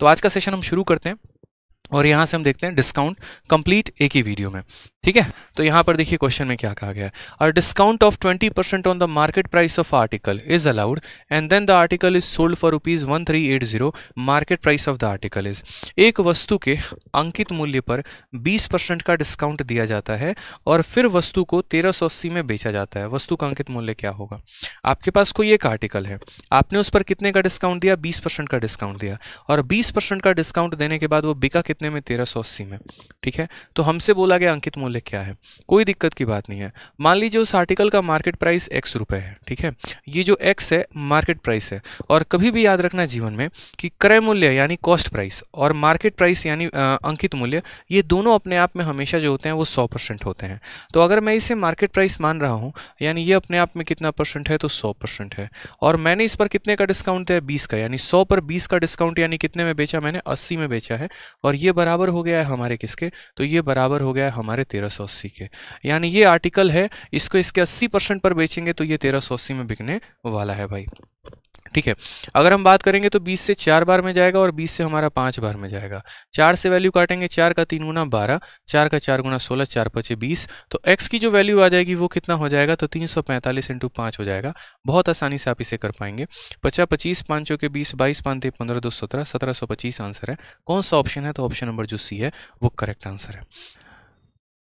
तो आज का सेशन हम शुरू करते हैं और यहाँ से हम देखते हैं डिस्काउंट कंप्लीट एक ही वीडियो में ठीक है तो यहाँ पर देखिए क्वेश्चन में क्या कहा गया है discount of 20 percent on the market price of article is allowed and then the article is sold for rupees one three eight zero market price of the article is एक वस्तु के अंकित मूल्य पर 20 परसेंट का डिस्काउंट दिया जाता है और फिर वस्तु को तेरह सौ अस्सी में बेचा जाता है वस्तु का अंकित मूल्य क्या होगा आपके पास कोई एक आर्टिकल है आपने उस पर कितने का डिस्काउंट दिया बीस परसेंट का डिस्काउंट दिया और बीस परसेंट का डिस्काउंट देने के बाद वो बिका कितने में तेरह सौ अस्सी में ठीक है तो हमसे बोला गया अंकित मूल्य मूल्य क्या है कोई दिक्कत की बात नहीं है मान लीजिए उस आर्टिकल का मार्केट प्राइस एक्स रुपये है ठीक है ये जो एक्स है मार्केट प्राइस है और कभी भी याद रखना जीवन में कि क्रय मूल्य यानी कॉस्ट प्राइस और मार्केट प्राइस यानी अंकित मूल्य ये दोनों अपने आप में हमेशा जो होते हैं वो सौ होते हैं तो अगर मैं इसे मार्केट प्राइस मान रहा हूँ यानी ये अपने आप में कितना परसेंट है तो सौ है और मैंने इस पर कितने का डिस्काउंट दिया बीस का यानी सौ पर बीस का डिस्काउंट यानी कितने में बेचा मैंने अस्सी में बेचा है और ये बराबर हो गया है हमारे किसके तो ये बराबर हो गया है हमारे तेरह सौ अस्सी के यानी ये आर्टिकल है इसको इसके अस्सी परसेंट पर बेचेंगे तो ये तेरह सौ अस्सी में बिकने वाला है भाई ठीक है अगर हम बात करेंगे तो 20 से चार बार में जाएगा और 20 से हमारा पाँच बार में जाएगा चार से वैल्यू काटेंगे चार का तीन गुना बारह चार का चार गुना सोलह चार पचे बीस तो x की जो वैल्यू आ जाएगी वो कितना हो जाएगा तो तीन सौ पैंतालीस इंटू पाँच हो जाएगा बहुत आसानी से आप इसे कर पाएंगे पचास पच्चीस पाँचों के बीस बाईस पाँच पंद्रह दो सत्रह सत्रह सौ पच्चीस आंसर है कौन सा ऑप्शन है तो ऑप्शन नंबर जो सी है वो करेक्ट आंसर है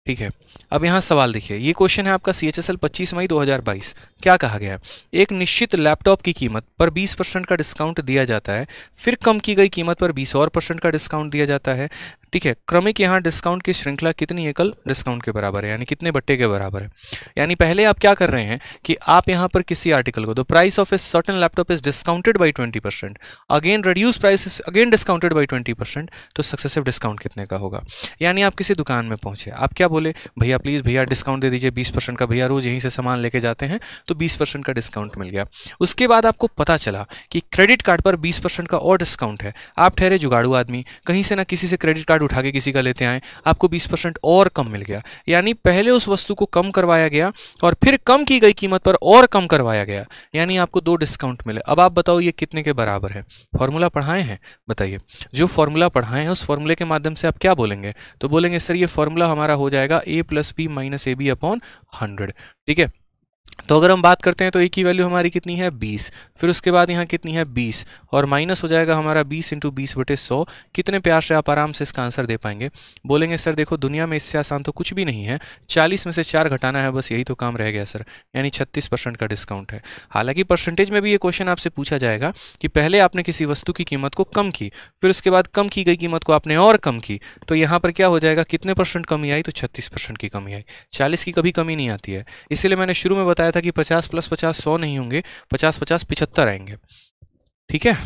ठीक है अब यहाँ सवाल देखिए ये क्वेश्चन है आपका सी एच एस एल पच्चीस मई 2022 क्या कहा गया है एक निश्चित लैपटॉप की कीमत पर 20 परसेंट का डिस्काउंट दिया जाता है फिर कम की गई कीमत पर 20 और परसेंट का डिस्काउंट दिया जाता है ठीक है क्रमिक यहाँ डिस्काउंट की श्रृंखला कितनी है कल डिस्काउंट के बराबर है यानी कितने बट्टे के बराबर है यानी पहले आप क्या कर रहे हैं कि आप यहाँ पर किसी आर्टिकल को the price of a certain laptop is discounted by twenty percent again reduce price is again discounted by twenty percent तो सक्सेसिव डिस्काउंट कितने का होगा यानी आप किसी दुकान में पहुंचे आप क्या बोले भैया प्लीज़ भैया डिस्काउंट दे दीजिए बीस परसेंट का भैया रोज यहीं से सामान लेके जाते हैं तो बीस परसेंट का डिस्काउंट मिल गया उसके बाद आपको पता चला कि क्रेडिट कार्ड पर बीस परसेंट का और डिस्काउंट है आप ठहरे जुगाड़ू आदमी कहीं से ना किसी से क्रेडिट कार्ड कार्ड उठा के किसी का लेते आए आपको 20 परसेंट और कम मिल गया यानी पहले उस वस्तु को कम करवाया गया और फिर कम की गई कीमत पर और कम करवाया गया यानी आपको दो डिस्काउंट मिले अब आप बताओ ये कितने के बराबर है फॉर्मूला पढ़ाए हैं बताइए जो फॉर्मूला पढ़ाए हैं उस फॉर्मूले के माध्यम से आप क्या बोलेंगे तो बोलेंगे सर ये फॉर्मूला हमारा हो जाएगा A plus B minus A B upon hundred ठीक है तो अगर हम बात करते हैं तो ए की वैल्यू हमारी कितनी है 20 फिर उसके बाद यहाँ कितनी है 20 और माइनस हो जाएगा हमारा 20 इंटू बीस बटे सौ कितने प्यार से आप आराम से इसका आंसर दे पाएंगे बोलेंगे सर देखो दुनिया में इससे आसान तो कुछ भी नहीं है 40 में से चार घटाना है बस यही तो काम रह गया सर यानी 36 परसेंट का डिस्काउंट है हालांकि परसेंटेज में भी ये क्वेश्चन आपसे पूछा जाएगा कि पहले आपने किसी वस्तु की कीमत को कम की फिर उसके बाद कम की गई कीमत को आपने और कम की तो यहाँ पर क्या हो जाएगा कितने परसेंट कमी आई तो छत्तीस की कमी आई चालीस की कभी कमी नहीं आती है इसीलिए मैंने शुरू में बताया था था कि पचास प्लस पचास सौ नहीं होंगे पचास पचास पिछहत्तर आएंगे ठीक है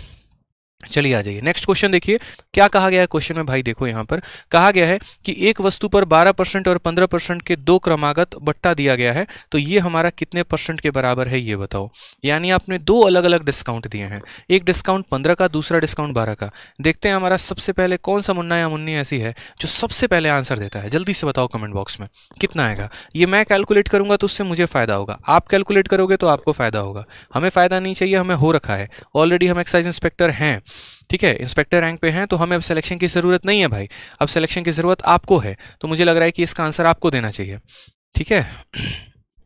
चलिए आ जाइए नेक्स्ट क्वेश्चन देखिए क्या कहा गया है क्वेश्चन में भाई देखो यहाँ पर कहा गया है कि एक वस्तु पर 12 परसेंट और 15 परसेंट के दो क्रमागत बट्टा दिया गया है तो ये हमारा कितने परसेंट के बराबर है ये बताओ यानी आपने दो अलग अलग डिस्काउंट दिए हैं एक डिस्काउंट पंद्रह का दूसरा डिस्काउंट बारह का देखते हैं हमारा सबसे पहले कौन सा मुन्ना या मुन्नी ऐसी है जो सबसे पहले आंसर देता है जल्दी से बताओ कमेंट बॉक्स में कितना आएगा ये मैं कैलकुलेट करूंगा तो उससे मुझे फ़ायदा होगा आप कैलकुलेट करोगे तो आपको फ़ायदा होगा हमें फ़ायदा नहीं चाहिए हमें हो रखा है ऑलरेडी हम एक्साइज इंस्पेक्टर हैं ठीक है इंस्पेक्टर रैंक पे हैं तो हमें अब सिलेक्शन की ज़रूरत नहीं है भाई अब सिलेक्शन की ज़रूरत आपको है तो मुझे लग रहा है कि इसका आंसर आपको देना चाहिए ठीक है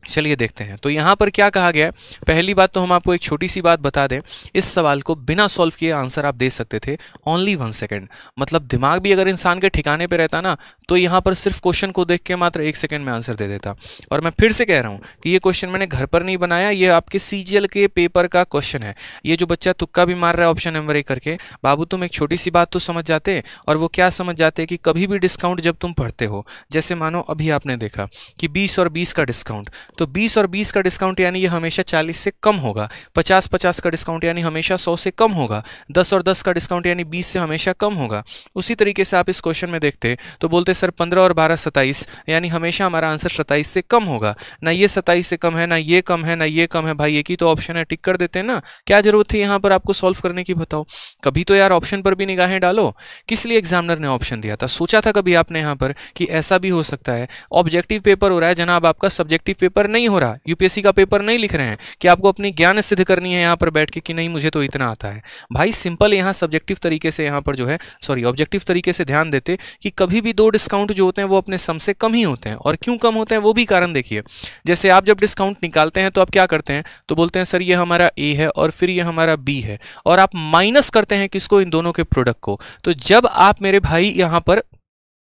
चलिए देखते हैं तो यहाँ पर क्या कहा गया है पहली बात तो हम आपको एक छोटी सी बात बता दें इस सवाल को बिना सॉल्व किए आंसर आप दे सकते थे ओनली वन सेकेंड मतलब दिमाग भी अगर इंसान के ठिकाने पर रहता ना तो यहाँ पर सिर्फ क्वेश्चन को देख के मात्र एक सेकेंड में आंसर दे देता और मैं फिर से कह रहा हूँ कि ये क्वेश्चन मैंने घर पर नहीं बनाया ये आपके सी के पेपर का क्वेश्चन है ये जो बच्चा तुक्का भी मार रहा है ऑप्शन नंबर एक करके बाबू तुम एक छोटी सी बात तो समझ जाते और वो क्या समझ जाते कि कभी भी डिस्काउंट जब तुम पढ़ते हो जैसे मानो अभी आपने देखा कि बीस और बीस का डिस्काउंट तो 20 और 20 का डिस्काउंट यानी ये हमेशा 40 से कम होगा 50 50 का डिस्काउंट यानी हमेशा 100 से कम होगा 10 और 10 का डिस्काउंट यानी 20 से हमेशा कम होगा उसी तरीके से आप इस क्वेश्चन में देखते तो बोलते सर 15 और 12 सताइस यानी हमेशा हमारा आंसर सताइस से कम होगा ना ये सताइस से कम है ना ये कम है ना ये कम है भाई एक ही तो ऑप्शन है टिक कर देते हैं ना क्या जरूरत थी यहाँ पर आपको सॉल्व करने की बताओ कभी तो यार ऑप्शन पर भी निगाहें डालो किस लिए एग्जामिनर ने ऑप्शन दिया था सोचा था कभी आपने यहाँ पर कि ऐसा भी हो सकता है ऑब्जेक्टिव पेपर हो रहा है जनाब आपका सब्जेक्टिव पेपर पेपर नहीं हो रहा यूपीएससी का पेपर नहीं लिख रहे हैं कि आपको अपनी ज्ञान सिद्ध करनी है यहाँ पर बैठ के कि नहीं मुझे तो इतना आता है भाई सिंपल यहाँ सब्जेक्टिव तरीके से यहाँ पर जो है सॉरी ऑब्जेक्टिव तरीके से ध्यान देते कि कभी भी दो डिस्काउंट जो होते हैं वो अपने सम से कम ही होते हैं और क्यों कम होते हैं वो भी कारण देखिए जैसे आप जब डिस्काउंट निकालते हैं तो आप क्या करते हैं तो बोलते हैं सर ये हमारा ए है और फिर ये हमारा बी है और आप माइनस करते हैं किसको इन दोनों के प्रोडक्ट को तो जब आप मेरे भाई यहाँ पर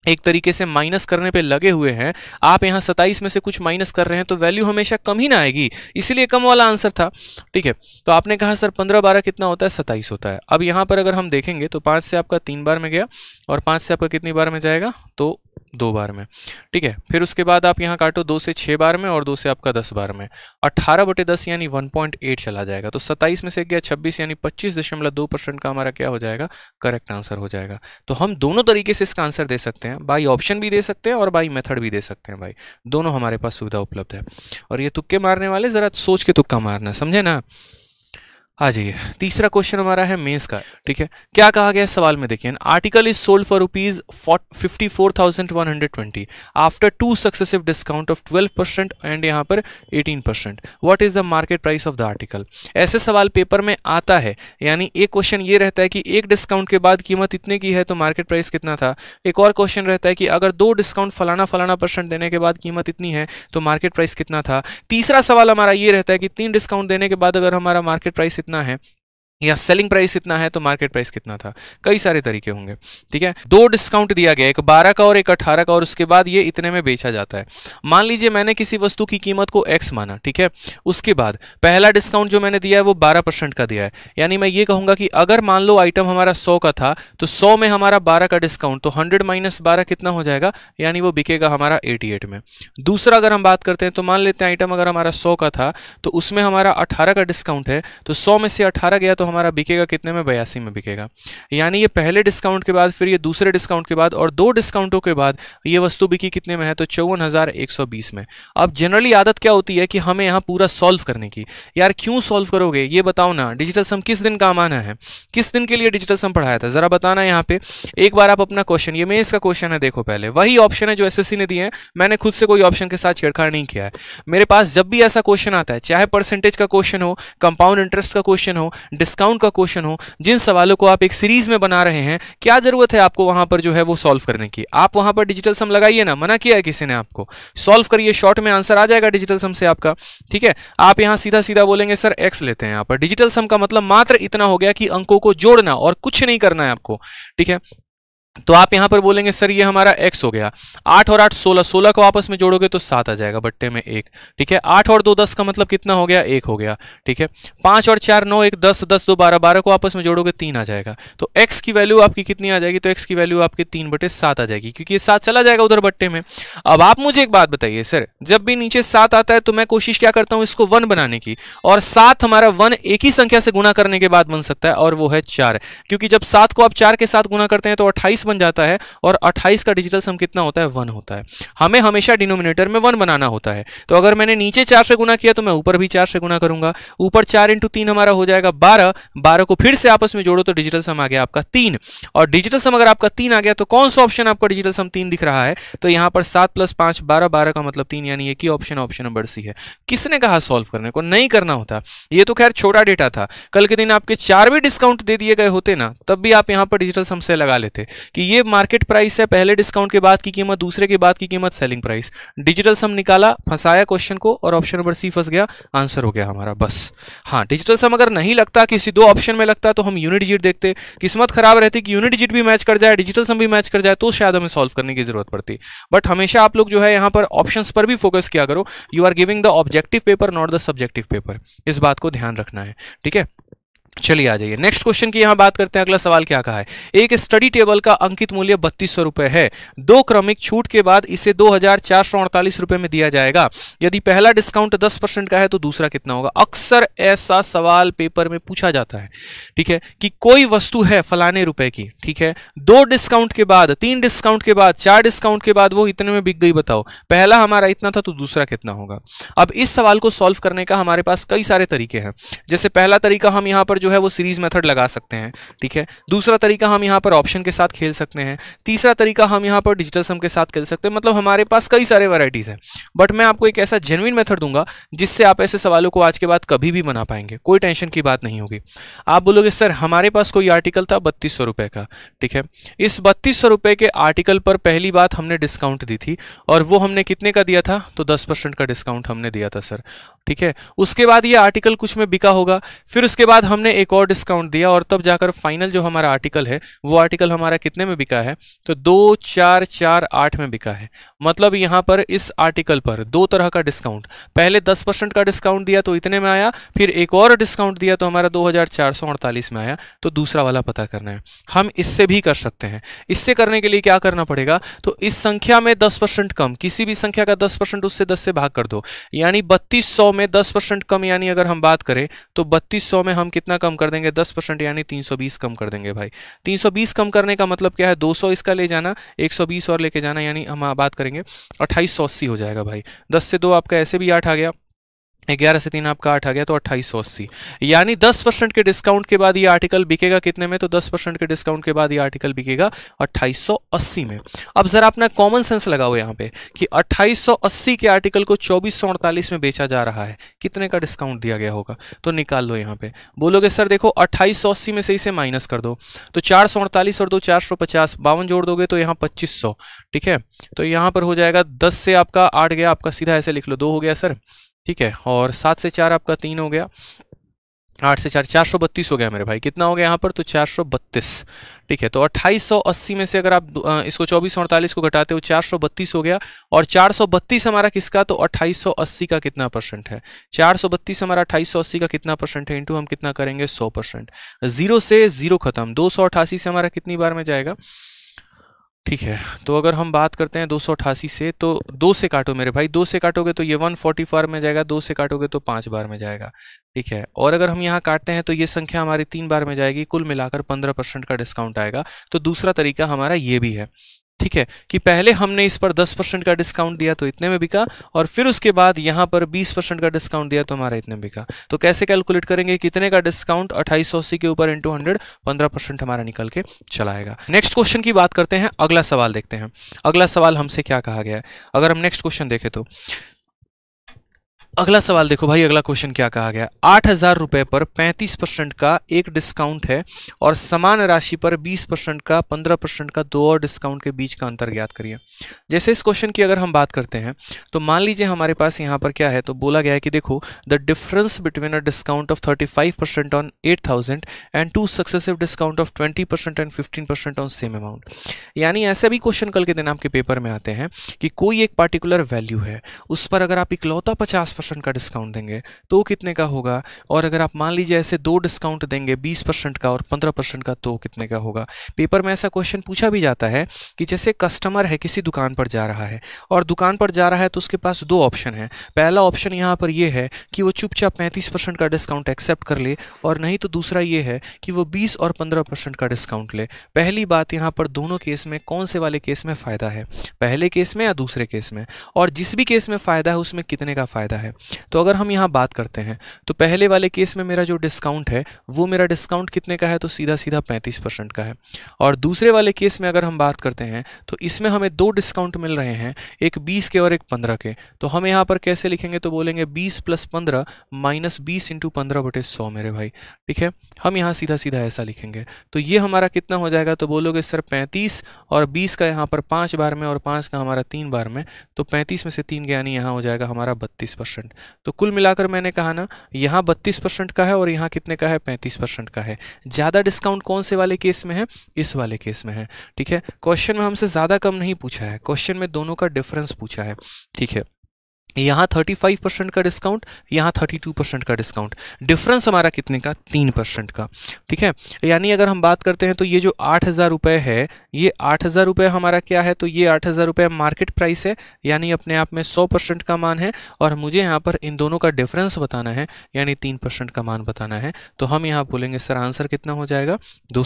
एक तरीके से माइनस करने पे लगे हुए हैं आप यहाँ 27 में से कुछ माइनस कर रहे हैं तो वैल्यू हमेशा कम ही ना आएगी इसलिए कम वाला आंसर था ठीक है तो आपने कहा सर पंद्रह बारह कितना होता है 27 होता है अब यहाँ पर अगर हम देखेंगे तो पाँच से आपका तीन बार में गया और पाँच से आपका कितनी बार में जाएगा तो दो बार में ठीक है फिर उसके बाद आप यहाँ काटो दो से छः बार में और दो से आपका दस बार में अट्ठारह बटे दस यानी वन पॉइंट एट चला जाएगा तो सत्ताईस में से गया छब्बीस यानी पच्चीस दशमलव दो परसेंट का हमारा क्या हो जाएगा करेक्ट आंसर हो जाएगा तो हम दोनों तरीके से इसका आंसर दे सकते हैं बाई ऑप्शन भी दे सकते हैं और बाई मेथड भी दे सकते हैं भाई दोनों हमारे पास सुविधा उपलब्ध है और ये तुक्के मारने वाले ज़रा सोच के तुक्का मारना समझे ना आ हाँ जाइए तीसरा क्वेश्चन हमारा है मेंस का ठीक है क्या कहा गया सवाल में देखिए article is sold for rupees fifty four thousand one hundred twenty after two successive discount of twelve percent and यहाँ पर eighteen percent what is the market price of the article ऐसे सवाल पेपर में आता है यानी एक क्वेश्चन ये रहता है कि एक डिस्काउंट के बाद कीमत इतने की है तो मार्केट प्राइस कितना था एक और क्वेश्चन रहता है कि अगर दो डिस्काउंट फलाना फलाना परसेंट देने के बाद कीमत इतनी है तो मार्केट प्राइस कितना था तीसरा सवाल हमारा ये रहता है कि तीन डिस्काउंट देने के बाद अगर हमारा मार्केट प्राइस कितना है या सेलिंग प्राइस कितना है तो मार्केट प्राइस कितना था कई सारे तरीके होंगे ठीक है दो डिस्काउंट दिया गया एक बारह का और एक अठारह का और उसके बाद ये इतने में बेचा जाता है मान लीजिए मैंने किसी वस्तु की कीमत को एक्स माना ठीक है उसके बाद पहला डिस्काउंट जो मैंने दिया है वो बारह परसेंट का दिया है यानी मैं ये कहूंगा कि अगर मान लो आइटम हमारा सौ का था तो सौ में हमारा बारह का डिस्काउंट तो हंड्रेड माइनस बारह कितना हो जाएगा यानी वो बिकेगा हमारा एटी एट में दूसरा अगर हम बात करते हैं तो मान लेते हैं आइटम अगर हमारा सौ का था तो उसमें हमारा अठारह का डिस्काउंट है तो सौ में से अठारह गया तो हमारा बिकेगा कितने में बयासी में बिकेगा यानी ये पहले डिस्काउंट के बाद फिर ये दूसरे डिस्काउंट के बाद और दो डिस्काउंटों के बाद ये वस्तु बिकी कितने में है तो चौवन में अब जनरली आदत क्या होती है कि हमें यहाँ पूरा सॉल्व करने की यार क्यों सॉल्व करोगे ये बताओ ना डिजिटल सम किस दिन काम आना है किस दिन के लिए डिजिटल सम पढ़ाया था ज़रा बताना यहाँ पे एक बार आप अपना क्वेश्चन ये मेन्स का क्वेश्चन है देखो पहले वही ऑप्शन है जो एस ने दिए हैं मैंने खुद से कोई ऑप्शन के साथ छेड़खाड़ नहीं किया है मेरे पास जब भी ऐसा क्वेश्चन आता है चाहे परसेंटेज का क्वेश्चन हो कंपाउंड इंटरेस्ट का क्वेश्चन हो डिस्क डिस्काउंट का क्वेश्चन हो जिन सवालों को आप एक सीरीज में बना रहे हैं क्या जरूरत है आपको वहां पर जो है वो सॉल्व करने की आप वहां पर डिजिटल सम लगाइए ना मना किया है किसी ने आपको सॉल्व करिए शॉर्ट में आंसर आ जाएगा डिजिटल सम से आपका ठीक है आप यहां सीधा सीधा बोलेंगे सर एक्स लेते हैं यहाँ पर डिजिटल सम का मतलब मात्र इतना हो गया कि अंकों को जोड़ना और कुछ नहीं करना है आपको ठीक है तो आप यहां पर बोलेंगे सर ये हमारा x हो गया आठ और आठ सोलह सोलह को आपस में जोड़ोगे तो सात आ जाएगा बट्टे में एक ठीक है आठ और दो दस का मतलब कितना हो गया एक हो गया ठीक है पांच और चार नौ एक दस दस दो बारह बारह को आपस में जोड़ोगे तीन आ जाएगा तो x की वैल्यू आपकी कितनी आ जाएगी तो x की वैल्यू आपके तीन बटे सात आ जाएगी क्योंकि ये सात चला जाएगा उधर बट्टे में अब आप मुझे एक बात बताइए सर जब भी नीचे सात आता है तो मैं कोशिश क्या करता हूँ इसको वन बनाने की और सात हमारा वन एक ही संख्या से गुना करने के बाद बन सकता है और वो है चार क्योंकि जब सात को आप चार के साथ गुना करते हैं तो अट्ठाईस बन जाता है और 28 का डिजिटल सम कितना होता है वन होता है हमें हमेशा डिनोमिनेटर में वन बनाना होता है तो अगर मैंने नीचे चार से गुना किया तो मैं ऊपर भी चार से गुना करूंगा ऊपर चार इंटू तीन हमारा हो जाएगा बारह बारह को फिर से आपस में जोड़ो तो डिजिटल सम आ गया आपका तीन और डिजिटल सम अगर आपका तीन आ गया तो कौन सा ऑप्शन आपका डिजिटल सम तीन दिख रहा है तो यहां पर सात प्लस पांच बारह बारह का मतलब तीन यानी एक ही ऑप्शन ऑप्शन नंबर सी है किसने कहा सॉल्व करने को नहीं करना होता ये तो खैर छोटा डेटा था कल के दिन आपके चार भी डिस्काउंट दे दिए गए होते ना तब भी आप यहां पर डिजिटल सम से लगा लेते कि ये मार्केट प्राइस है पहले डिस्काउंट के बाद की कीमत दूसरे के बाद की कीमत सेलिंग प्राइस डिजिटल सम निकाला फंसाया क्वेश्चन को और ऑप्शन नंबर सी फंस गया आंसर हो गया हमारा बस हाँ डिजिटल सम अगर नहीं लगता किसी दो ऑप्शन में लगता तो हम यूनिट डिजिट देखते किस्मत खराब रहती कि यूनिट डिजिट भी मैच कर जाए डिजिटल सम भी मैच कर जाए तो शायद हमें सॉल्व करने की जरूरत पड़ती बट हमेशा आप लोग जो है यहाँ पर ऑप्शन पर भी फोकस किया करो you are giving the objective paper not the subjective paper इस बात को ध्यान रखना है ठीक है चलिए आ जाइए नेक्स्ट क्वेश्चन की यहाँ बात करते हैं अगला सवाल क्या कहा है एक स्टडी टेबल का अंकित मूल्य बत्तीस सौ रुपए है दो क्रमिक छूट के बाद इसे दो हजार चार सौ अड़तालीस रुपए में दिया जाएगा यदि पहला डिस्काउंट दस परसेंट का है तो दूसरा कितना होगा अक्सर ऐसा सवाल पेपर में पूछा जाता है ठीक है कि कोई वस्तु है फलाने रुपए की ठीक है दो डिस्काउंट के बाद तीन डिस्काउंट के बाद चार डिस्काउंट के बाद वो इतने में बिक गई बताओ पहला हमारा इतना था तो दूसरा कितना होगा अब इस सवाल को सॉल्व करने का हमारे पास कई सारे तरीके हैं जैसे पहला तरीका हम यहाँ पर जो है वो सीरीज मेथड लगा सकते हैं ठीक है दूसरा तरीका हम यहाँ पर ऑप्शन के साथ खेल सकते हैं तीसरा तरीका हम यहाँ पर डिजिटल सम के साथ खेल सकते हैं मतलब हमारे पास कई सारे वैराइटीज़ हैं बट मैं आपको एक ऐसा जेनविन मेथड दूंगा जिससे आप ऐसे सवालों को आज के बाद कभी भी बना पाएंगे कोई टेंशन की बात नहीं होगी आप बोलोगे सर हमारे पास कोई आर्टिकल था बत्तीस का ठीक है इस बत्तीस के आर्टिकल पर पहली बात हमने डिस्काउंट दी थी और वो हमने कितने का दिया था तो दस परसेंट का डिस्काउंट हमने दिया था सर ठीक है उसके बाद ये आर्टिकल कुछ में बिका होगा फिर उसके बाद हमने एक और डिस्काउंट दिया और तब जाकर फाइनल जो हमारा आर्टिकल है वो आर्टिकल हमारा कितने में बिका है तो दो चार चार आठ में बिका है मतलब यहाँ पर इस आर्टिकल पर दो तरह का डिस्काउंट पहले दस परसेंट का डिस्काउंट दिया तो इतने में आया फिर एक और डिस्काउंट दिया तो हमारा दो में आया तो दूसरा वाला पता करना है हम इससे भी कर सकते हैं इससे करने के लिए क्या करना पड़ेगा तो इस संख्या में दस कम किसी भी संख्या का दस उससे दस से भाग कर दो यानी बत्तीस में दस कम यानी अगर हम बात करें तो बत्तीस में हम कितना कम कर देंगे दस परसेंट यानी तीन सौ बीस कम कर देंगे भाई तीन सौ बीस कम करने का मतलब क्या है दो सौ इसका ले जाना एक सौ बीस और लेके जाना यानी हम बात करेंगे अट्ठाईस सौ अस्सी हो जाएगा भाई दस से दो आपका ऐसे भी आठ आ गया ग्यारह से तीन आपका आठ आ गया तो अट्ठाईस सौ अस्सी यानी दस परसेंट के डिस्काउंट के बाद ये आर्टिकल बिकेगा कितने में तो दस परसेंट के डिस्काउंट के बाद ये आर्टिकल बिकेगा अट्ठाईस सौ अस्सी में अब जरा अपना कॉमन सेंस लगाओ यहाँ पे कि अट्ठाईस सौ अस्सी के आर्टिकल को चौबीस सौ अड़तालीस में बेचा जा रहा है कितने का डिस्काउंट दिया गया होगा तो निकाल लो यहाँ पे बोलोगे सर देखो अट्ठाईस सौ अस्सी में से इसे माइनस कर दो तो चार सौ अड़तालीस और दो चार सौ पचास बावन जोड़ दोगे तो यहाँ पच्चीस सौ ठीक है तो यहाँ पर हो जाएगा दस से आपका आठ गया आपका सीधा ऐसे लिख लो दो हो गया सर ठीक है और सात से चार आपका तीन हो गया आठ से चार चार सौ बत्तीस हो गया मेरे भाई कितना हो गया यहाँ पर तो चार सौ बत्तीस ठीक है तो अट्ठाईस सौ अस्सी में से अगर आप इसको चौबीस सौ अड़तालीस को घटाते हो चार सौ बत्तीस हो गया और चार सौ बत्तीस हमारा किसका तो अट्ठाईस सौ अस्सी का कितना परसेंट है चार सौ बत्तीस हमारा अट्ठाईस सौ अस्सी का कितना परसेंट है इंटू हम कितना करेंगे सौ परसेंट जीरो से जीरो खत्म दो सौ अठासी से हमारा कितनी बार में जाएगा ठीक है तो अगर हम बात करते हैं दो से तो दो से काटो मेरे भाई दो से काटोगे तो ये वन फोर्टी फोर में जाएगा दो से काटोगे तो पाँच बार में जाएगा ठीक है और अगर हम यहाँ काटते हैं तो ये संख्या हमारी तीन बार में जाएगी कुल मिलाकर पंद्रह परसेंट का डिस्काउंट आएगा तो दूसरा तरीका हमारा ये भी है ठीक है कि पहले हमने इस पर 10 परसेंट का डिस्काउंट दिया तो इतने में बिका और फिर उसके बाद यहां पर 20 परसेंट का डिस्काउंट दिया तो हमारा इतने में बिका तो कैसे कैलकुलेट करेंगे कितने का डिस्काउंट अट्ठाईस के ऊपर इंटू हंड्रेड पंद्रह परसेंट हमारा निकल के चलाएगा नेक्स्ट क्वेश्चन की बात करते हैं अगला सवाल देखते हैं अगला सवाल हमसे क्या कहा गया है अगर हम नेक्स्ट क्वेश्चन देखें तो अगला सवाल देखो भाई अगला क्वेश्चन क्या कहा गया आठ हजार रुपये पर पैंतीस परसेंट का एक डिस्काउंट है और समान राशि पर बीस परसेंट का पंद्रह परसेंट का दो और डिस्काउंट के बीच का अंतर ज्ञात करिए जैसे इस क्वेश्चन की अगर हम बात करते हैं तो मान लीजिए हमारे पास यहाँ पर क्या है तो बोला गया है कि देखो the difference between a discount of thirty five percent on eight thousand and two successive discount of twenty percent and fifteen percent on same amount यानी ऐसे भी क्वेश्चन कल के दिन आपके पेपर में आते हैं कि कोई एक पार्टिकुलर वैल्यू है उस पर अगर आप इकलौता पचास परसेंट का डिस्काउंट देंगे तो कितने का होगा और अगर आप मान लीजिए ऐसे दो डिस्काउंट देंगे बीस परसेंट का और पंद्रह परसेंट का तो कितने का होगा पेपर में ऐसा क्वेश्चन पूछा भी जाता है कि जैसे कस्टमर है किसी दुकान पर जा रहा है और दुकान पर जा रहा है तो उसके पास दो ऑप्शन है पहला ऑप्शन यहाँ पर यह है कि वो चुपचाप पैंतीस परसेंट का डिस्काउंट एक्सेप्ट कर ले और नहीं तो दूसरा ये है कि वो बीस और पंद्रह परसेंट का डिस्काउंट ले पहली बात यहाँ पर दोनों केस में कौन से वाले केस में फ़ायदा है पहले केस में या दूसरे केस में और जिस भी केस में फ़ायदा है उसमें कितने का फ़ायदा है तो अगर हम यहाँ बात करते हैं तो पहले वाले केस में मेरा जो डिस्काउंट है वो मेरा डिस्काउंट कितने का है तो सीधा सीधा पैंतीस परसेंट का है और दूसरे वाले केस में अगर हम बात करते हैं तो इसमें हमें दो डिस्काउंट मिल रहे हैं एक बीस के और एक पंद्रह के तो हम यहाँ पर कैसे लिखेंगे तो बोलेंगे बीस प्लस पंद्रह माइनस बीस इंटू पंद्रह बटे सौ मेरे भाई ठीक है हम यहाँ सीधा सीधा ऐसा लिखेंगे तो ये हमारा कितना हो जाएगा तो बोलोगे सर पैंतीस और बीस का यहाँ पर पाँच बार में और पाँच का हमारा तीन बार में तो पैंतीस में से तीन यानी यहाँ हो जाएगा हमारा बत्तीस परसेंट परसेंट तो कुल मिलाकर मैंने कहा ना यहाँ बत्तीस परसेंट का है और यहाँ कितने का है पैंतीस परसेंट का है ज़्यादा डिस्काउंट कौन से वाले केस में है इस वाले केस में है ठीक है क्वेश्चन में हमसे ज़्यादा कम नहीं पूछा है क्वेश्चन में दोनों का डिफरेंस पूछा है ठीक है यहाँ 35 परसेंट का डिस्काउंट यहाँ 32 परसेंट का डिस्काउंट डिफरेंस हमारा कितने का तीन परसेंट का ठीक है यानी अगर हम बात करते हैं तो ये जो आठ हज़ार रुपये है ये आठ हज़ार रुपये हमारा क्या है तो ये आठ हज़ार रुपये मार्केट प्राइस है यानी अपने आप में सौ परसेंट का मान है और मुझे यहाँ पर इन दोनों का डिफरेंस बताना है यानी तीन परसेंट का मान बताना है तो हम यहाँ बोलेंगे सर आंसर कितना हो जाएगा दो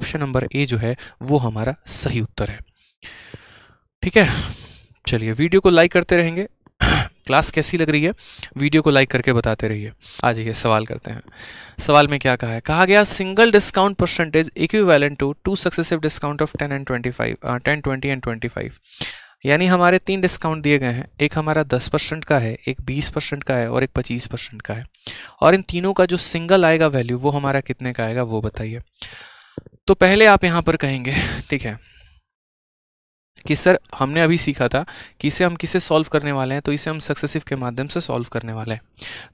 ऑप्शन नंबर ए जो है वो हमारा सही उत्तर है ठीक है चलिए वीडियो को लाइक करते रहेंगे क्लास कैसी लग रही है वीडियो को लाइक करके बताते रहिए आ जाइए सवाल करते हैं सवाल में क्या कहा है कहा गया single discount percentage equivalent to two successive discount of ten and twenty five ten twenty and twenty five यानी हमारे तीन डिस्काउंट दिए गए हैं एक हमारा 10 परसेंट का है एक 20 परसेंट का है और एक 25 परसेंट का है और इन तीनों का जो सिंगल आएगा वैल्यू वो हमारा कितने का आएगा वो बताइए तो पहले आप यहाँ पर कहेंगे ठीक है कि सर हमने अभी सीखा था कि इसे हम किसे सॉल्व करने वाले हैं तो इसे हम सक्सेसिव के माध्यम से सॉल्व करने वाले हैं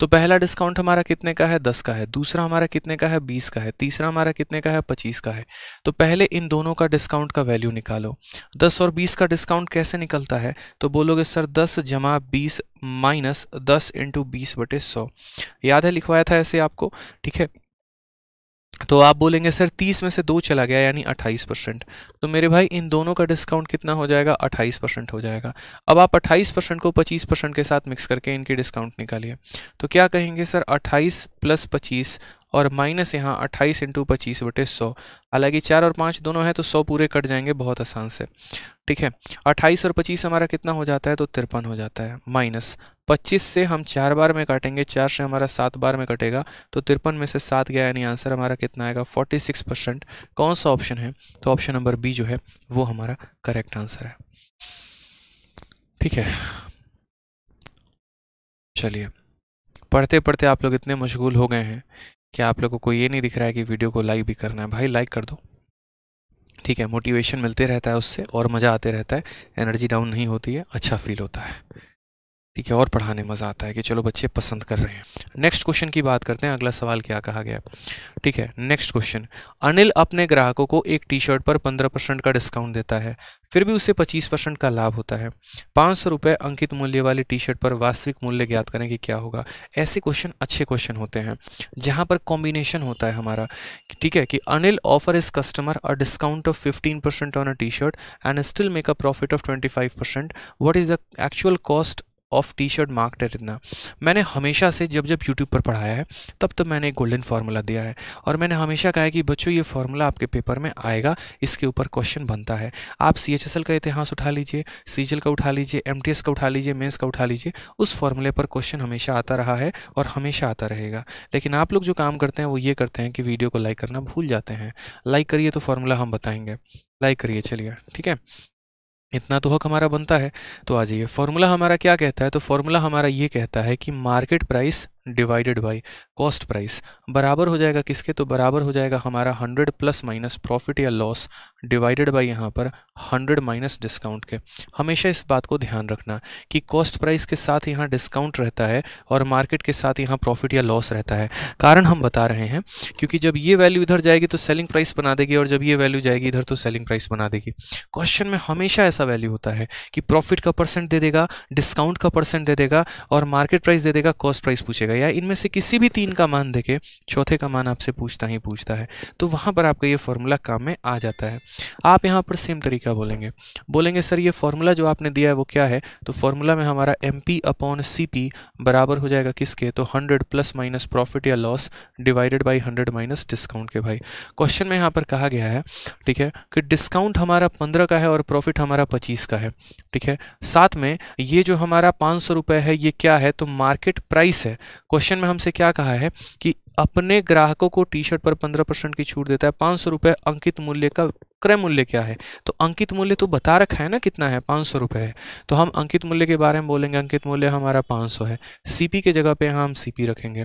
तो पहला डिस्काउंट हमारा कितने का है दस का है दूसरा हमारा कितने का है बीस का है तीसरा हमारा कितने का है पच्चीस का है तो पहले इन दोनों का डिस्काउंट का वैल्यू निकालो दस और बीस का डिस्काउंट कैसे निकलता है तो बोलोगे सर दस जमा बीस माइनस दस इंटू बीस बटे सौ याद है लिखवाया था ऐसे आपको ठीक है तो आप बोलेंगे सर तीस में से दो चला गया यानी अट्ठाईस परसेंट तो मेरे भाई इन दोनों का डिस्काउंट कितना हो जाएगा अट्ठाईस परसेंट हो जाएगा अब आप अट्ठाईस परसेंट को पच्चीस परसेंट के साथ मिक्स करके इनकी डिस्काउंट निकालिए तो क्या कहेंगे सर अट्ठाईस प्लस पच्चीस और माइनस यहाँ अट्ठाईस इंटू पच्चीस बटे सौ हालांकि चार और पाँच दोनों हैं तो सौ पूरे कट जाएंगे बहुत आसान से ठीक है अट्ठाईस और पच्चीस हमारा कितना हो जाता है तो तिरपन हो जाता है माइनस पच्चीस से हम चार बार में काटेंगे चार से हमारा सात बार में कटेगा तो तिरपन में से सात गया यानी आंसर हमारा कितना आएगा फोर्टी सिक्स परसेंट कौन सा ऑप्शन है तो ऑप्शन नंबर बी जो है वो हमारा करेक्ट आंसर है ठीक है चलिए पढ़ते पढ़ते आप लोग इतने मशगूल हो गए हैं क्या आप लोगों को ये नहीं दिख रहा है कि वीडियो को लाइक भी करना है भाई लाइक कर दो ठीक है मोटिवेशन मिलते रहता है उससे और मज़ा आते रहता है एनर्जी डाउन नहीं होती है अच्छा फील होता है ठीक है और पढ़ाने मज़ा आता है कि चलो बच्चे पसंद कर रहे हैं नेक्स्ट क्वेश्चन की बात करते हैं अगला सवाल क्या कहा गया ठीक है नेक्स्ट क्वेश्चन अनिल अपने ग्राहकों को एक टी शर्ट पर पंद्रह परसेंट का डिस्काउंट देता है फिर भी उसे पच्चीस परसेंट का लाभ होता है पाँच सौ रुपये अंकित मूल्य वाली टी शर्ट पर वास्तविक मूल्य ज्ञात करें कि क्या होगा ऐसे क्वेश्चन अच्छे क्वेश्चन होते हैं जहाँ पर कॉम्बिनेशन होता है हमारा ठीक है कि Anil offer is customer a discount of fifteen percent on a T shirt and still make a profit of twenty five percent what is the actual cost of T shirt marked at इतना मैंने हमेशा से जब जब YouTube पर पढ़ाया है तब तब तो मैंने एक गोल्डन फार्मूला दिया है और मैंने हमेशा कहा है कि बच्चों ये फार्मूला आपके पेपर में आएगा इसके ऊपर क्वेश्चन बनता है आप सी एच एस एल का इतिहास उठा लीजिए सी एल का उठा लीजिए एम टी एस का उठा लीजिए मेन्स का उठा लीजिए उस फार्मूले पर क्वेश्चन हमेशा आता रहा है और हमेशा आता रहेगा लेकिन आप लोग जो काम करते हैं वो ये करते हैं कि वीडियो को लाइक करना भूल जाते हैं लाइक करिए तो फार्मूला हम बताएंगे लाइक करिए चलिए ठीक है इतना तो हक हमारा बनता है तो आ जाइए फॉर्मूला हमारा क्या कहता है तो फॉर्मूला हमारा ये कहता है कि market price divided by cost price बराबर हो जाएगा किसके तो बराबर हो जाएगा हमारा हंड्रेड प्लस माइनस प्रॉफिट या लॉस डिवाइडेड बाई यहाँ पर हंड्रेड माइनस डिस्काउंट के हमेशा इस बात को ध्यान रखना कि कॉस्ट प्राइस के साथ यहाँ डिस्काउंट रहता है और मार्केट के साथ यहाँ प्रॉफिट या लॉस रहता है कारण हम बता रहे हैं क्योंकि जब ये वैल्यू इधर जाएगी तो सेलिंग प्राइस बना देगी और जब ये वैल्यू जाएगी इधर तो सेलिंग प्राइस बना देगी क्वेश्चन में हमेशा ऐसा वैल्यू होता है कि प्रॉफिट का परसेंट दे देगा डिस्काउंट का परसेंट दे देगा और मार्केट प्राइस दे देगा कॉस्ट प्राइस पूछेगा गए या इनमें से किसी भी तीन का मान देके चौथे का मान आपसे पूछता ही पूछता है तो वहाँ पर आपका ये फॉर्मूला काम में आ जाता है आप यहाँ पर सेम तरीका बोलेंगे बोलेंगे सर ये फॉर्मूला जो आपने दिया है वो क्या है तो फॉर्मूला में हमारा M P upon C P बराबर हो जाएगा किसके तो हंड्रेड प्लस माइनस प्रॉफिट या loss divided by hundred minus discount के भाई क्वेश्चन में यहाँ पर कहा गया है ठीक है कि डिस्काउंट हमारा पंद्रह का है और प्रॉफिट हमारा पच्चीस का है ठीक है साथ में ये जो हमारा पाँच सौ रुपये है ये क्या है तो मार्केट प्राइस है क्वेश्चन में हमसे क्या कहा है कि अपने ग्राहकों को टी शर्ट पर पंद्रह परसेंट की छूट देता है पाँच सौ रुपये अंकित मूल्य का क्रय मूल्य क्या है तो अंकित मूल्य तो बता रखा है ना कितना है पाँच सौ रुपये है तो हम अंकित मूल्य के बारे में बोलेंगे अंकित मूल्य हमारा पाँच सौ है सीपी के जगह पे हम सीपी रखेंगे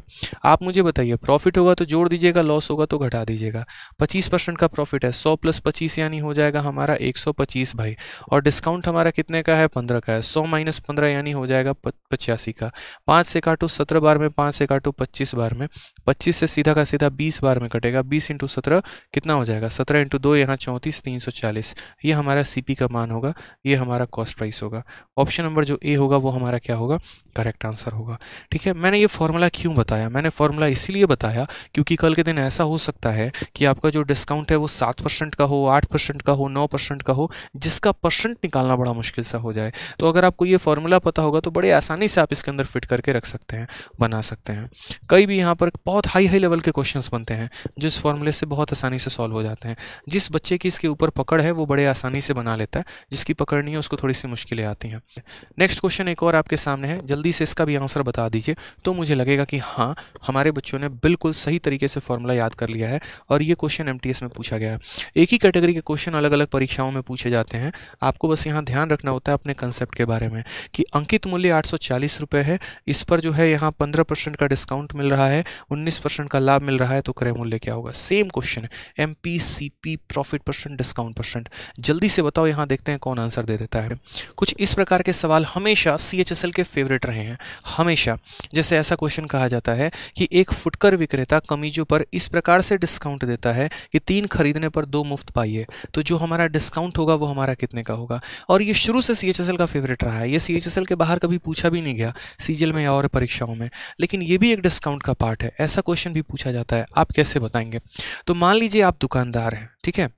आप मुझे बताइए प्रॉफिट होगा तो जोड़ दीजिएगा लॉस होगा तो घटा दीजिएगा पच्चीस परसेंट का प्रॉफिट है सौ प्लस पच्चीस यानी हो जाएगा हमारा एक सौ पच्चीस भाई और डिस्काउंट हमारा कितने का है पंद्रह का है सौ माइनस पंद्रह यानी हो जाएगा पचासी का पाँच से काटो सत्रह बार में पाँच से काटो पच्चीस बार में पच्चीस से सीधा का सीधा बीस बार में कटेगा बीस इंटू सत्रह कितना हो जाएगा सत्रह इंटू दो यहाँ चौंतीस चौंतीस तीन सौ चालीस ये हमारा सी का मान होगा ये हमारा कॉस्ट प्राइस होगा ऑप्शन नंबर जो ए होगा वो हमारा क्या होगा करेक्ट आंसर होगा ठीक है मैंने ये फॉर्मूला क्यों बताया मैंने फॉर्मूला इसीलिए बताया क्योंकि कल के दिन ऐसा हो सकता है कि आपका जो डिस्काउंट है वो सात परसेंट का हो आठ परसेंट का हो नौ परसेंट का हो जिसका परसेंट निकालना बड़ा मुश्किल सा हो जाए तो अगर आपको ये फॉर्मूला पता होगा तो बड़े आसानी से आप इसके अंदर फिट करके रख सकते हैं बना सकते हैं कई भी यहाँ पर बहुत हाई हाई लेवल के क्वेश्चन बनते हैं जिस फॉर्मूले से बहुत आसानी से सॉल्व हो जाते हैं जिस बच्चे की जिसके ऊपर पकड़ है वो बड़े आसानी से बना लेता है जिसकी पकड़ नहीं है उसको थोड़ी सी मुश्किलें आती हैं नेक्स्ट क्वेश्चन एक और आपके सामने है जल्दी से इसका भी आंसर बता दीजिए तो मुझे लगेगा कि हाँ हमारे बच्चों ने बिल्कुल सही तरीके से फॉर्मूला याद कर लिया है और ये क्वेश्चन एम में पूछा गया है एक ही कैटेगरी के क्वेश्चन अलग अलग परीक्षाओं में पूछे जाते हैं आपको बस यहाँ ध्यान रखना होता है अपने कंसेप्ट के बारे में कि अंकित मूल्य आठ है इस पर जो है यहाँ पंद्रह का डिस्काउंट मिल रहा है उन्नीस का लाभ मिल रहा है तो क्रय मूल्य क्या होगा सेम क्वेश्चन है M P C P profit पर परसेंट डिस्काउंट परसेंट जल्दी से बताओ यहाँ देखते हैं कौन आंसर दे देता है कुछ इस प्रकार के सवाल हमेशा सी के फेवरेट रहे हैं हमेशा जैसे ऐसा क्वेश्चन कहा जाता है कि एक फुटकर विक्रेता कमीजों पर इस प्रकार से डिस्काउंट देता है कि तीन खरीदने पर दो मुफ्त पाइए तो जो हमारा डिस्काउंट होगा वो हमारा कितने का होगा और ये शुरू से सी का फेवरेट रहा है ये सी के बाहर कभी पूछा भी नहीं गया सी में और परीक्षाओं में लेकिन ये भी एक डिस्काउंट का पार्ट है ऐसा क्वेश्चन भी पूछा जाता है आप कैसे बताएंगे तो मान लीजिए आप दुकानदार हैं ठीक है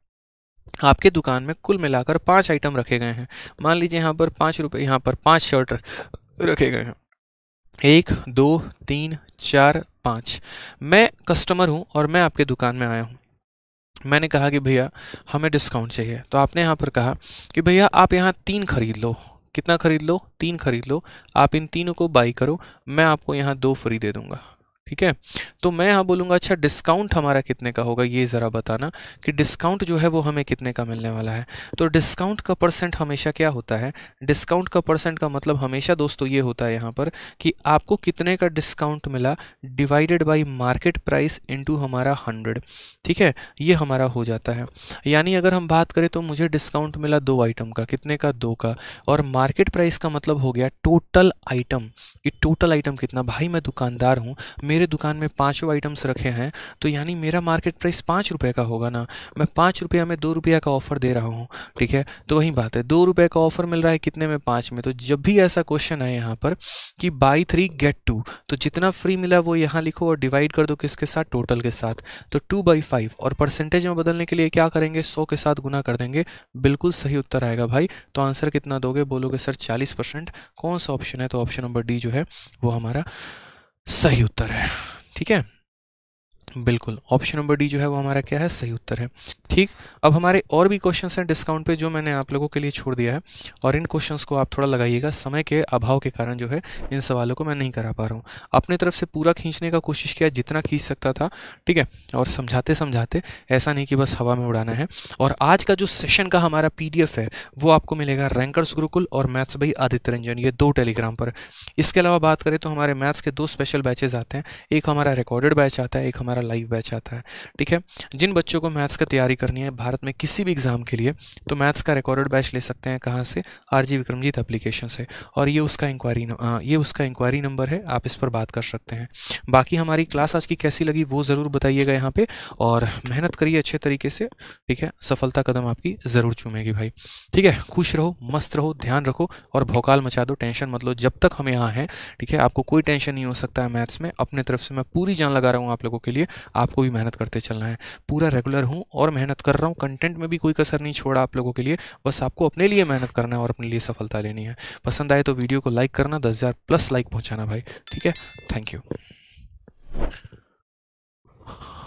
आपके दुकान में कुल मिलाकर पाँच आइटम रखे गए हैं मान लीजिए यहाँ पर पाँच रुपये यहाँ पर पाँच शर्ट रखे गए हैं एक दो तीन चार पाँच मैं कस्टमर हूँ और मैं आपके दुकान में आया हूँ मैंने कहा कि भैया हमें डिस्काउंट चाहिए तो आपने यहाँ पर कहा कि भैया आप यहाँ तीन खरीद लो कितना खरीद लो तीन खरीद लो आप इन तीनों को बाई करो मैं आपको यहाँ दो फ्री दे दूँगा ठीक है तो मैं यहाँ बोलूँगा अच्छा डिस्काउंट हमारा कितने का होगा ये ज़रा बताना कि डिस्काउंट जो है वो हमें कितने का मिलने वाला है तो डिस्काउंट का परसेंट हमेशा क्या होता है डिस्काउंट का परसेंट का मतलब हमेशा दोस्तों ये होता है यहाँ पर कि आपको कितने का डिस्काउंट मिला divided by market price into हमारा हंड्रेड ठीक है ये हमारा हो जाता है यानी अगर हम बात करें तो मुझे डिस्काउंट मिला दो आइटम का कितने का दो का और मार्केट प्राइस का मतलब हो गया टोटल आइटम कि टोटल आइटम कितना भाई मैं दुकानदार हूँ मेरे दुकान में पाँचों आइटम्स रखे हैं तो यानी मेरा मार्केट प्राइस पाँच रुपये का होगा ना मैं पाँच रुपया में दो रुपया का ऑफ़र दे रहा हूँ ठीक है तो वही बात है दो रुपये का ऑफ़र मिल रहा है कितने में पाँच में तो जब भी ऐसा क्वेश्चन आए यहाँ पर कि बाई थ्री गेट टू तो जितना फ्री मिला वो यहाँ लिखो और डिवाइड कर दो किसके साथ टोटल के साथ तो टू बाई फाइव और परसेंटेज में बदलने के लिए क्या करेंगे सौ के साथ गुना कर देंगे बिल्कुल सही उत्तर आएगा भाई तो आंसर कितना दोगे बोलोगे सर चालीस परसेंट कौन सा ऑप्शन है तो ऑप्शन नंबर डी जो है वो हमारा सही उत्तर है ठीक है बिल्कुल ऑप्शन नंबर डी जो है वो हमारा क्या है सही उत्तर है ठीक अब हमारे और भी क्वेश्चन हैं डिस्काउंट पे जो मैंने आप लोगों के लिए छोड़ दिया है और इन क्वेश्चन को आप थोड़ा लगाइएगा समय के अभाव के कारण जो है इन सवालों को मैं नहीं करा पा रहा हूँ अपने तरफ से पूरा खींचने का कोशिश किया जितना खींच सकता था ठीक है और समझाते समझाते ऐसा नहीं कि बस हवा में उड़ाना है और आज का जो सेशन का हमारा पी है वो आपको मिलेगा रैंकर्स गुरुकुल और मैथ्स भाई आदित्य रंजन ये दो टेलीग्राम पर इसके अलावा बात करें तो हमारे मैथ्स के दो स्पेशल बैचेज आते हैं एक हमारा रिकॉर्डेड बैच आता है एक हमारा लाइव बैच आता है ठीक है जिन बच्चों को मैथ्स का तैयारी करनी है भारत में किसी भी एग्ज़ाम के लिए तो मैथ्स का रिकॉर्डेड बैच ले सकते हैं कहाँ से आर जी विक्रमजीत एप्लीकेशन से और ये उसका इंक्वायरी हाँ, ये उसका इंक्वायरी नंबर है आप इस पर बात कर सकते हैं बाकी हमारी क्लास आज की कैसी लगी वो ज़रूर बताइएगा यहाँ पर और मेहनत करिए अच्छे तरीके से ठीक है सफलता कदम आपकी ज़रूर चूमेगी भाई ठीक है खुश रहो मस्त रहो ध्यान रखो और भौकाल मचा दो टेंशन मत लो जब तक हम यहाँ हैं ठीक है आपको कोई टेंशन नहीं हो सकता है मैथ्स में अपने तरफ से मैं पूरी जान लगा रहा हूँ आप लोगों के लिए आपको भी मेहनत करते चलना है पूरा रेगुलर हूँ और मेहनत कर रहा हूँ कंटेंट में भी कोई कसर नहीं छोड़ा आप लोगों के लिए बस आपको अपने लिए मेहनत करना है और अपने लिए सफलता लेनी है पसंद आए तो वीडियो को लाइक करना दस हज़ार प्लस लाइक पहुँचाना भाई ठीक है थैंक यू